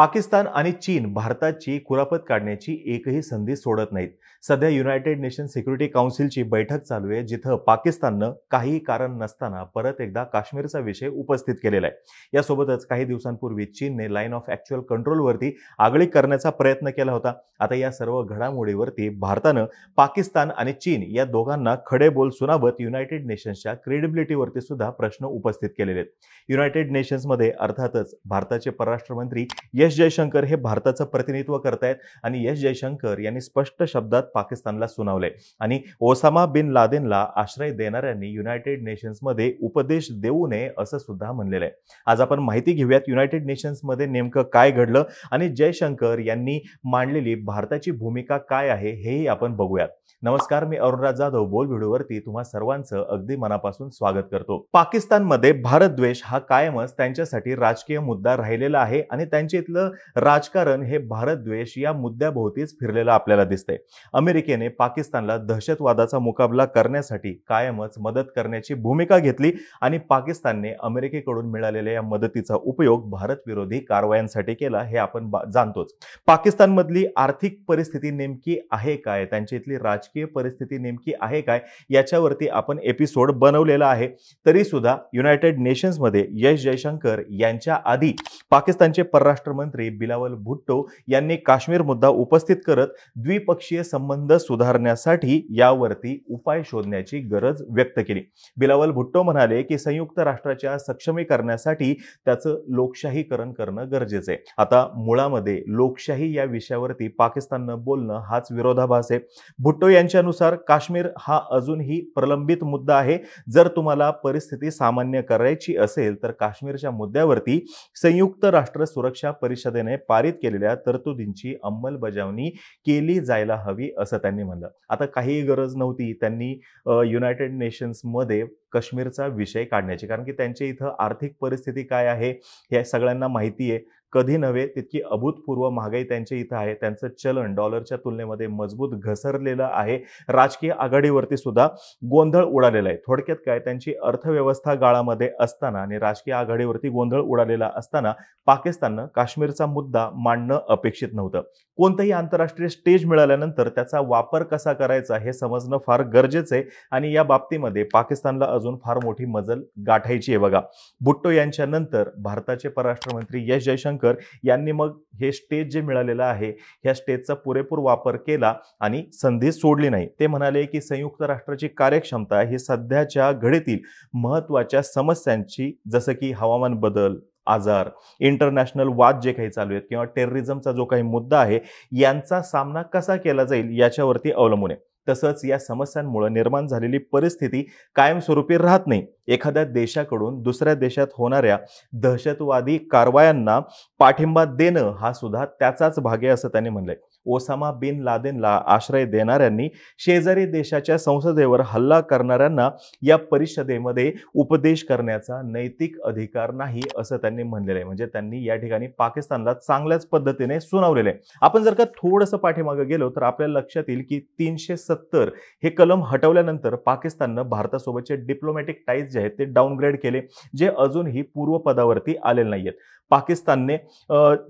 पाकिस्तान आणि चीन भारताची कुरापत काढण्याची एकही संधी सोडत नाहीत सध्या युनायटेड नेशन सिक्युरिटी काउन्सिलची बैठक चालू आहे जिथं पाकिस्ताननं काहीही कारण नसताना परत एकदा काश्मीरचा विषय उपस्थित केलेला आहे यासोबतच काही दिवसांपूर्वी चीनने लाईन ऑफ ॲक्च्युअल कंट्रोलवरती आगळी करण्याचा प्रयत्न केला होता आता या सर्व घडामोडीवरती भारतानं पाकिस्तान आणि चीन या दोघांना खडे बोल सुनावत युनायटेड नेशन्सच्या क्रेडिबिलिटीवरती सुद्धा प्रश्न उपस्थित केलेले आहेत युनायटेड नेशन्समध्ये अर्थातच भारताचे परराष्ट्र मंत्री एस जयशंकर हे भारताचं प्रतिनिधित्व करतायत आणि एस जयशंकर यांनी स्पष्ट शब्दात पाकिस्तानला सुनावले आणि ओसामा बिन लादेनला आश्रय देणाऱ्यांनी युनायटेड नेशन्समध्ये उपदेश देऊ नये असं सुद्धा म्हणलेलं आहे आज आपण माहिती घेऊयात युनायटेड नेशन्समध्ये नेमकं काय घडलं आणि जयशंकर यांनी मांडलेली भारताची भूमिका काय आहे हेही आपण बघूयात नमस्कार मी अरुणराज जाधव बोल व्हिडिओवरती तुम्हा सर्वांचं अगदी मनापासून स्वागत करतो पाकिस्तानमध्ये भारत द्वेष हा कायमच त्यांच्यासाठी राजकीय मुद्दा राहिलेला आहे आणि त्यांची अमेरिकेतलं राजकारण हे भारतद्वेष या मुद्द्याभोवतीच फिरलेलं आपल्याला दिसतंय अमेरिकेने पाकिस्तानला दहशतवादाचा मुकाबला करण्यासाठी कायमच मदत करण्याची भूमिका घेतली आणि पाकिस्तानने अमेरिकेकडून मिळालेल्या या मदतीचा उपयोग विरोधी कारवायांसाठी केला हे आपण जाणतोच पाकिस्तानमधली आर्थिक परिस्थिती नेमकी आहे काय त्यांची इथली राजकीय परिस्थिती नेमकी आहे काय याच्यावरती आपण एपिसोड बनवलेला आहे तरी सुद्धा युनायटेड नेशन्स मध्ये यश जयशंकर यांच्या आधी पाकिस्तानचे परराष्ट्र मंत्री बिलावल भुट्टो यांनी काश्मीर मुद्दा उपस्थित करत द्विपक्षीय संबंध सुधारण्यासाठी यावरती उपाय शोधण्याची गरज व्यक्त केली बिलावल भुट्टो म्हणाले की संयुक्त राष्ट्राच्या सक्षमीकरणासाठी त्याचं लोकशाहीकरण करणं गरजेचं आहे आता मुळामध्ये लोकशाही या विषयावरती पाकिस्ताननं बोलणं हाच विरोधाभास आहे भुट्टो यांच्यानुसार काश्मीर हा अजूनही प्रलंबित मुद्दा आहे जर तुम्हाला परिस्थिती सामान्य करायची असेल तर काश्मीरच्या मुद्द्यावरती संयुक्त राष्ट्र सुरक्षा परिषदेने पारित केलेल्या तरतुदींची अंमलबजावणी केली जायला हवी असं त्यांनी म्हणलं आता काहीही गरज नव्हती त्यांनी युनायटेड नेशन्समध्ये काश्मीरचा विषय काढण्याची कारण की त्यांच्या इथं आर्थिक परिस्थिती काय आहे हे सगळ्यांना माहिती आहे कधी नव्हे तितकी अभूतपूर्व महागाई त्यांच्या इथं आहे त्यांचं चलन डॉलरच्या तुलनेमध्ये मजबूत घसरलेलं आहे राजकीय आघाडीवरती सुद्धा गोंधळ उडालेला आहे थोडक्यात काय त्यांची अर्थव्यवस्था गाळामध्ये असताना आणि राजकीय आघाडीवरती गोंधळ उडालेला असताना पाकिस्ताननं काश्मीरचा मुद्दा मांडणं अपेक्षित नव्हतं कोणतंही आंतरराष्ट्रीय स्टेज मिळाल्यानंतर त्याचा वापर कसा करायचा हे समजणं फार गरजेचं आहे आणि या बाबतीमध्ये पाकिस्तानला अजून फार मोठी मजल गाठायची आहे बघा बुट्टो यांच्यानंतर भारताचे परराष्ट्र मंत्री एस जयशंकर यांनी मग हे स्टेज जे मिळालेलं आहे ह्या स्टेजचा पुरेपूर वापर केला आणि संधी सोडली नाही ते म्हणाले की संयुक्त राष्ट्राची कार्यक्षमता ही सध्याच्या घडीतील महत्वाच्या समस्यांची जसं की हवामान बदल आजार इंटरनॅशनल वाद जे काही चालू आहेत किंवा टेररिझमचा जो काही मुद्दा आहे यांचा सामना कसा केला जाईल याच्यावरती अवलंबून आहे तसंच या समस्यांमुळे निर्माण झालेली परिस्थिती कायमस्वरूपी राहत नाही एखाद्या देशाकडून दुसऱ्या देशात होणाऱ्या दहशतवादी कारवायांना पाठिंबा देणं हा सुद्धा त्याचाच भाग आहे असं त्यांनी म्हणलंय ओसामा बिन लादेनला आश्रय देणाऱ्यांनी शेजारी देशाच्या संसदेवर हल्ला करणाऱ्यांना या परिषदेमध्ये उपदेश करण्याचा नैतिक अधिकार नाही असं त्यांनी म्हणलेलं आहे म्हणजे त्यांनी या ठिकाणी पाकिस्तानला चांगल्याच पद्धतीने सुनावलेलं आहे आपण जर का थोडंसं पाठीमागं गेलो तर आपल्या लक्षात येईल की तीनशे सत्तर हे कलम हटवल्यानंतर पाकिस्ताननं भारतासोबतचे डिप्लोमॅटिक टाईज आहेत ते डाऊनग्रेड केले जे अजूनही पूर्वपदावरती आलेले नाही आहेत पाकिस्तानने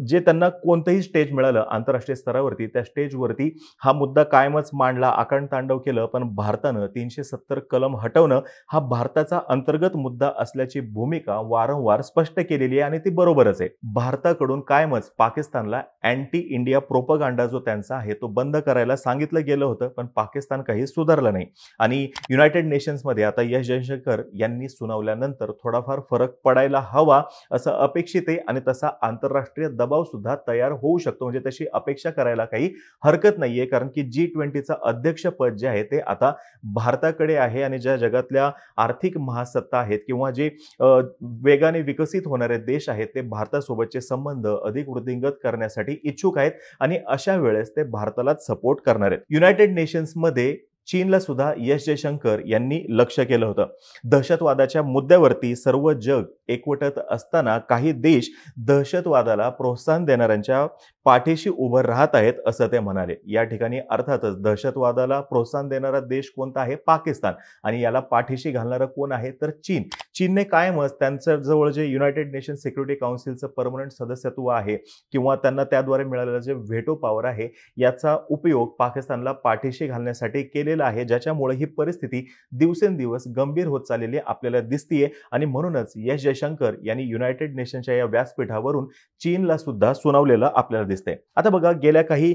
जे त्यांना कोणतंही स्टेज मिळालं आंतरराष्ट्रीय स्तरावरती त्या स्टेजवरती हा मुद्दा कायमच मांडला आकण तांडव केलं पण भारतानं तीनशे सत्तर कलम हटवणं हा भारताचा अंतर्गत मुद्दा असल्याची भूमिका वारंवार स्पष्ट केलेली आहे आणि ती बरोबरच आहे भारताकडून कायमच पाकिस्तानला अँटी इंडिया प्रोपगांडा जो त्यांचा आहे तो बंद करायला सांगितलं गेलं होतं पण पाकिस्तान काही सुधारलं नाही आणि युनायटेड नेशन्समध्ये आता यश जयशंकर यांनी सुनावल्यानंतर थोडाफार फरक पडायला हवा असं अपेक्षित आहे आणि तसा आंतरराष्ट्रीय दबाव सुद्धा तयार होऊ शकतो म्हणजे तशी अपेक्षा करायला काही हरकत नाहीये कारण की जी ट्वेंटीचं अध्यक्षपद जे आहे ते आता भारताकडे आहे आणि ज्या जगातल्या आर्थिक महासत्ता आहेत किंवा जे वेगाने विकसित होणारे देश आहेत ते भारतासोबतचे संबंध अधिक वृद्धिंगत करण्यासाठी इच्छुक आहेत आणि अशा वेळेस ते भारतालाच सपोर्ट करणार आहेत युनायटेड नेशन्समध्ये चीनला सुद्धा यश जयशंकर यांनी लक्ष केलं होतं दहशतवादाच्या मुद्द्यावरती सर्व जग एकवटत असताना काही देश दहशतवादाला प्रोत्साहन देणाऱ्यांच्या पाठीशी उभं राहत आहेत असं ते म्हणाले या ठिकाणी अर्थातच दहशतवादाला प्रोत्साहन देणारा देश कोणता आहे पाकिस्तान आणि याला पाठीशी घालणारं कोण आहे तर चीन चीनने कायमच त्यांचं जवळ जे युनायटेड नेशन सिक्युरिटी काउन्सिलचं परमनंट सदस्यत्व आहे किंवा त्यांना त्याद्वारे मिळालेलं जे व्हेटो पॉवर आहे याचा उपयोग पाकिस्तानला पाठीशी घालण्यासाठी केलेला आहे ज्याच्यामुळे ही परिस्थिती दिवसेंदिवस गंभीर होत चाललेली आपल्याला दिसतीये आणि म्हणूनच यश जयशंकर यांनी युनायटेड नेशनच्या या व्यासपीठावरून चीनला सुद्धा सुनावलेलं आपल्याला दिसतंय आता बघा गेल्या काही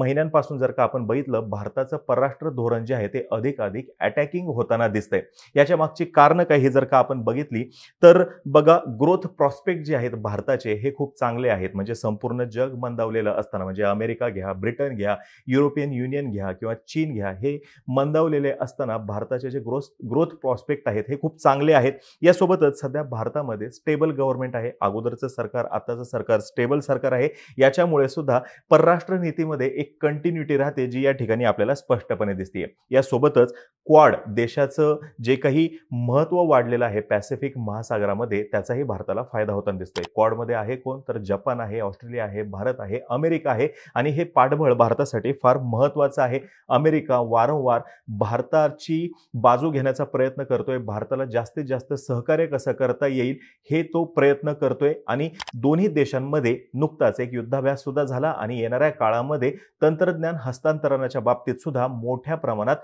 महिन्यांपासून जर का आपण बघितलं भारताचं परराष्ट्र धोरण जे आहे ते अधिकाधिक अटॅकिंग होताना दिसतंय याच्या मागची कारणं काही जर का आपण आपण बघितली तर बघा ग्रोथ प्रॉस्पेक्ट जे आहेत भारताचे हे खूप चांगले आहेत म्हणजे संपूर्ण जग मंदावलेलं असताना म्हणजे अमेरिका घ्या ब्रिटन घ्या युरोपियन युनियन घ्या किंवा चीन घ्या हे मंदावलेले असताना भारताचे जे ग्रोथ ग्रोथ प्रॉस्पेक्ट आहेत हे खूप चांगले आहेत यासोबतच सध्या भारतामध्ये स्टेबल गव्हर्नमेंट आहे अगोदरचं सरकार आताचं सरकार स्टेबल सरकार आहे याच्यामुळे सुद्धा परराष्ट्र नीतीमध्ये एक कंटिन्युटी राहते जी या ठिकाणी आपल्याला स्पष्टपणे दिसते यासोबतच क्वाड देशाचं जे काही महत्त्व वाढलेलं आहे पॅसिफिक महासागरामध्ये त्याचाही भारताला फायदा होताना दिसतोय क्वाडमध्ये आहे कोण तर जपान आहे ऑस्ट्रेलिया आहे भारत आहे अमेरिका आहे आणि हे पाठबळ भारतासाठी फार महत्त्वाचं आहे अमेरिका वारंवार भारताची बाजू घेण्याचा प्रयत्न करतोय भारताला जास्तीत जास्त सहकार्य कसं करता येईल हे तो प्रयत्न करतोय आणि दोन्ही देशांमध्ये नुकताच एक युद्धाभ्यास सुद्धा झाला आणि येणाऱ्या काळामध्ये तंत्रज्ञान हस्तांतरणाच्या बाबतीत सुद्धा मोठ्या प्रमाणात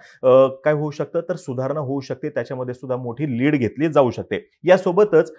काय होऊ शकतं तर सुधारणा होऊ शकते त्याच्यामध्ये सुद्धा मोठी लीड घेतली जाऊ जाऊ शकते यासोबतच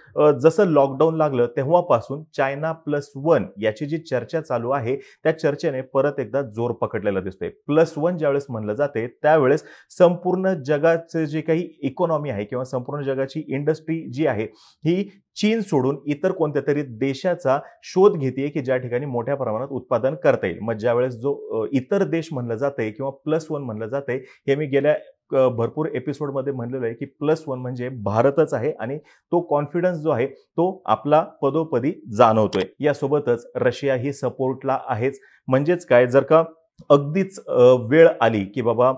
जसं लॉकडाऊन लागलं तेव्हापासून चायना प्लस वन याची जी चर्चा चालू आहे त्या चर्चेने परत एकदा जोर पकडलेला दिसतोय प्लस वन ज्यावेळेस म्हणलं जाते त्यावेळेस संपूर्ण जगाचं जे काही इकॉनॉमी आहे किंवा संपूर्ण जगाची इंडस्ट्री जी आहे ही चीन सोडून इतर कोणत्या तरी देशाचा शोध घेते की ज्या ठिकाणी मोठ्या प्रमाणात उत्पादन करता येईल मग ज्यावेळेस जो इतर देश म्हणलं जाते किंवा प्लस वन म्हणलं जाते हे मी गेल्या भरपूर एपिसोडमध्ये म्हणलेलं आहे की प्लस वन म्हणजे भारतच आहे आणि तो कॉन्फिडन्स जो आहे तो आपला पदोपदी जाणवतोय यासोबतच रशिया ही सपोर्टला आहेच म्हणजेच काय जर का अगदीच वेळ आली की बाबा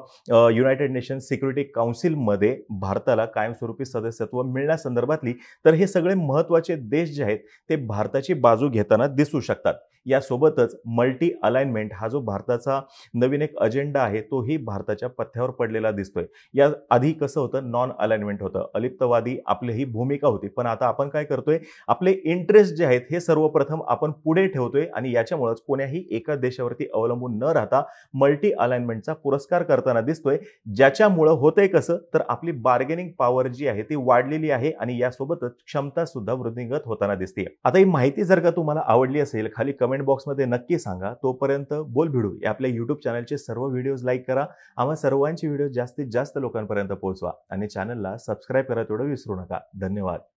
युनायटेड नेशन सिक्युरिटी काउन्सिलमध्ये भारताला कायमस्वरूपी सदस्यत्व मिळण्यासंदर्भातली तर हे सगळे महत्त्वाचे देश जे आहेत ते भारताची बाजू घेताना दिसू शकतात यासोबतच मल्टी अलाइनमेंट हा जो भारताचा नवीन एक अजेंडा आहे तोही भारताच्या पथ्यावर पडलेला दिसतोय या आधी कसं होतं नॉन अलाइनमेंट होतं अलिप्तवादी आपली ही भूमिका होती पण आता आपण काय करतोय आपले इंटरेस्ट जे आहेत हे सर्वप्रथम आपण पुढे ठेवतोय आणि याच्यामुळेच कोण्याही एका देशावरती अवलंबून न राहता आता मल्टी अलाइनमेंटचा पुरस्कार करताना दिसतोय ज्याच्यामुळं होतंय कसं तर आपली बार्गेनिंग पॉवर जी आहे ती वाढलेली आहे आणि यासोबतच क्षमता सुद्धा वृद्धिंगत होताना दिसते आता ही माहिती जर का तुम्हाला आवडली असेल खाली कमेंट बॉक्समध्ये नक्की सांगा तोपर्यंत बोल भिडू या आपल्या युट्यूब चॅनलचे सर्व व्हिडिओज लाईक करा आम्हा सर्वांची व्हिडिओ जास्तीत जास्त लोकांपर्यंत पोहोचवा आणि चॅनलला सबस्क्राईब करा तेवढं विसरू नका धन्यवाद